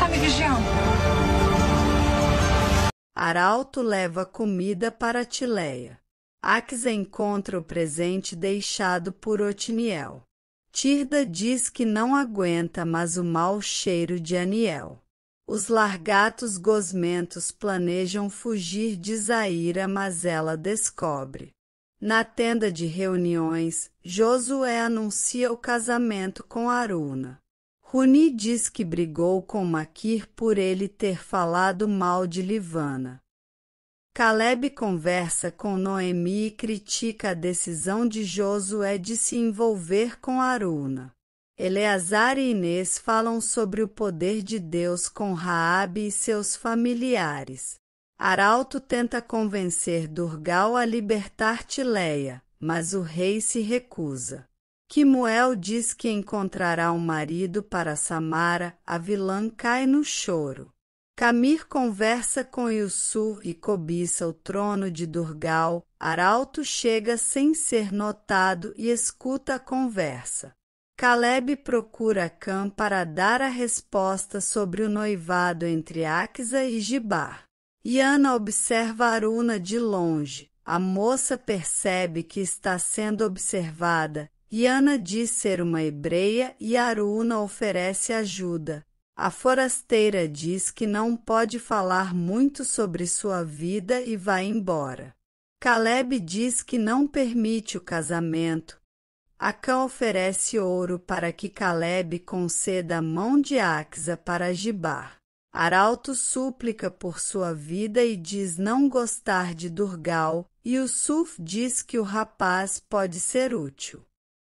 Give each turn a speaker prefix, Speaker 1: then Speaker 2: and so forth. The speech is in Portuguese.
Speaker 1: está me vigiando.
Speaker 2: Arauto leva comida para Tileia. Ax encontra o presente deixado por Otiniel. Tirda diz que não aguenta mais o mau cheiro de Aniel. Os largatos gosmentos planejam fugir de Zaira, mas ela descobre. Na tenda de reuniões, Josué anuncia o casamento com Aruna. Runi diz que brigou com Maquir por ele ter falado mal de Livana. Caleb conversa com Noemi e critica a decisão de Josué de se envolver com Aruna. Eleazar e Inês falam sobre o poder de Deus com Raabe e seus familiares. Arauto tenta convencer Durgal a libertar Tileia, mas o rei se recusa. Moel diz que encontrará um marido para Samara, a vilã cai no choro. Camir conversa com Yusuf e cobiça o trono de Durgal. Arauto chega sem ser notado e escuta a conversa. Caleb procura Cam para dar a resposta sobre o noivado entre Axa e Gibar. Yana observa Aruna de longe. A moça percebe que está sendo observada Yana diz ser uma hebreia e Aruna oferece ajuda. A forasteira diz que não pode falar muito sobre sua vida e vai embora. Caleb diz que não permite o casamento. Acã oferece ouro para que Caleb conceda a mão de Axa para Gibar. Arauto súplica por sua vida e diz não gostar de Durgal, e o Suf diz que o rapaz pode ser útil.